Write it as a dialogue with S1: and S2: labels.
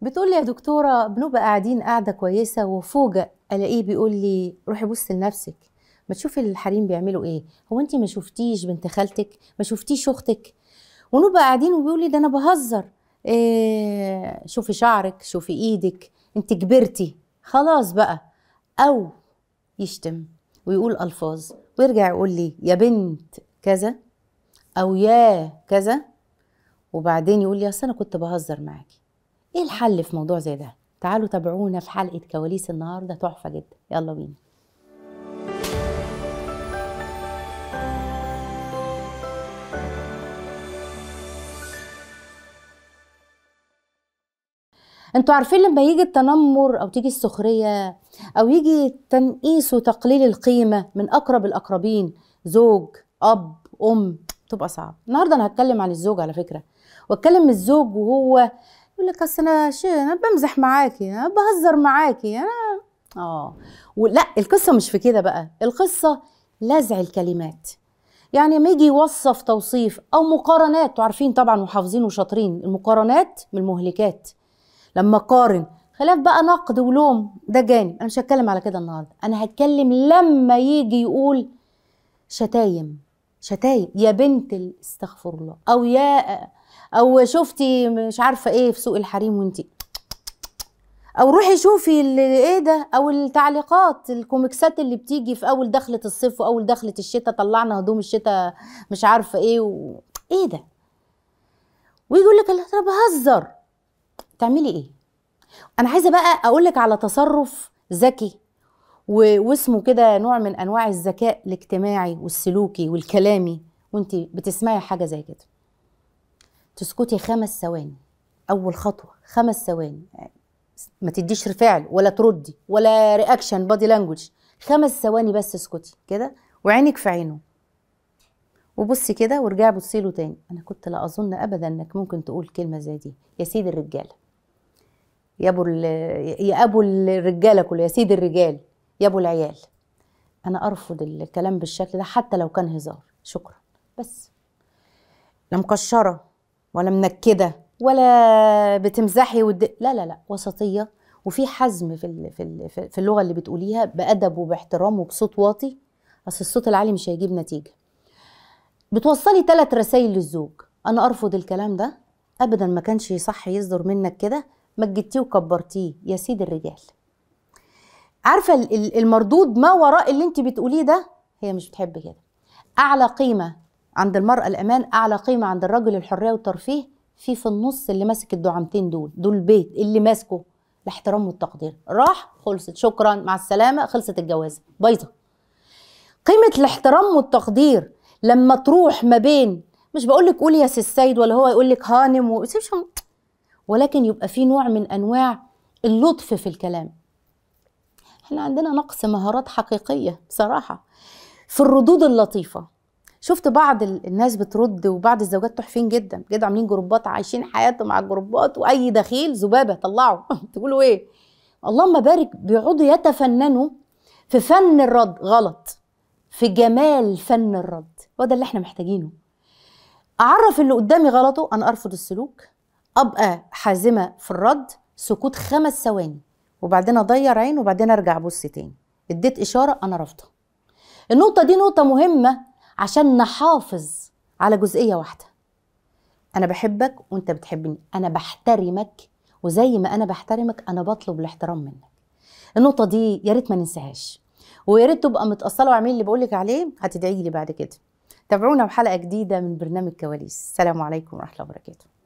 S1: بتقول لي يا دكتوره بنبقى قاعدين قاعده كويسه وفوجئ الاقيه بيقول لي روحي بصي لنفسك ما تشوفي الحريم بيعملوا ايه هو انت ما شفتيش بنت خالتك ما شفتيش اختك ونبقى قاعدين وبيقول لي ده انا بهزر إيه شوفي شعرك شوفي ايدك انت كبرتي خلاص بقى او يشتم ويقول الفاظ ويرجع يقول لي يا بنت كذا او يا كذا وبعدين يقول لي اصل انا كنت بهزر معاكي ايه الحل في موضوع زي ده تعالوا تابعونا في حلقه كواليس النهارده تحفه جدا يلا بينا انتوا عارفين لما يجي التنمر او تيجي السخريه او يجي تنقيس وتقليل القيمه من اقرب الاقربين زوج اب ام تبقى صعب النهارده انا هتكلم عن الزوج على فكره واتكلم الزوج وهو يقول لك اصل انا انا بمزح معاكي انا بهزر معاكي انا اه ولا القصه مش في كده بقى القصه لزع الكلمات يعني لما يجي يوصف توصيف او مقارنات وعارفين طبعا وحافظين وشاطرين المقارنات من المهلكات لما قارن خلاف بقى نقد ولوم ده جانب انا مش هتكلم على كده النهارده انا هتكلم لما يجي يقول شتايم شتايم يا بنت استغفر الله او يا او شفتي مش عارفه ايه في سوق الحريم وانت او روحي شوفي ايه ده او التعليقات الكوميكسات اللي بتيجي في اول دخله الصيف واول دخله الشتاء طلعنا هدوم الشتاء مش عارفه ايه و... ايه ده ويقول لك انا بهزر تعملي ايه انا عايزه بقى اقول لك على تصرف ذكي واسمه كده نوع من انواع الذكاء الاجتماعي والسلوكي والكلامي وانت بتسمعي حاجه زي كده تسكتي خمس ثواني اول خطوه خمس ثواني ما تديش فعل ولا تردي ولا رياكشن بادي لانجوج خمس ثواني بس اسكتي كده وعينك في عينه وبصي كده وارجعي بصي له تاني انا كنت لا اظن ابدا انك ممكن تقول كلمه زي دي يا سيد الرجاله يا ابو يا ابو الرجاله كله يا سيد الرجال يا ابو العيال انا ارفض الكلام بالشكل ده حتى لو كان هزار شكرا بس لا ولا منكده ولا بتمزحي ود... لا لا لا وسطيه وفي حزم في في في اللغه اللي بتقوليها بادب وباحترام وبصوت واطي اصل الصوت العالي مش هيجيب نتيجه بتوصلي ثلاث رسائل للزوج انا ارفض الكلام ده ابدا ما كانش صح يصدر منك كده مجدتيه وكبرتيه يا سيد الرجال عارفه المردود ما وراء اللي انت بتقوليه ده هي مش بتحب كده اعلى قيمه عند المرأة الأمان أعلى قيمة عند الرجل الحرية والترفيه في في النص اللي ماسك الدعامتين دول دول البيت اللي ماسكه الاحترام والتقدير راح خلصت شكرا مع السلامة خلصت الجوازة بايظة قيمة الاحترام والتقدير لما تروح ما بين مش بقول لك قولي يا سي السيد ولا هو يقول لك هانم و... ولكن يبقى في نوع من انواع اللطف في الكلام احنا عندنا نقص مهارات حقيقيه بصراحه في الردود اللطيفه شفت بعض الناس بترد وبعض الزوجات تحفين جدا بجد عاملين جروبات عايشين حياتهم مع الجروبات واي دخيل ذبابه طلعوا تقولوا ايه اللهم بارك بيقعدوا يتفننوا في فن الرد غلط في جمال فن الرد هو ده اللي احنا محتاجينه اعرف اللي قدامي غلطه انا ارفض السلوك ابقى حازمه في الرد سكوت خمس ثواني وبعدين اضير عين وبعدين ارجع ابص تاني اديت اشاره انا رافضه النقطه دي نقطه مهمه عشان نحافظ على جزئيه واحده انا بحبك وانت بتحبني انا بحترمك وزي ما انا بحترمك انا بطلب الاحترام منك النقطه دي يا ريت ما ننساهاش ويا ريت تبقى متاصله واعملي اللي بقولك عليه هتدعي لي بعد كده تابعونا بحلقه جديده من برنامج كواليس السلام عليكم ورحمه الله وبركاته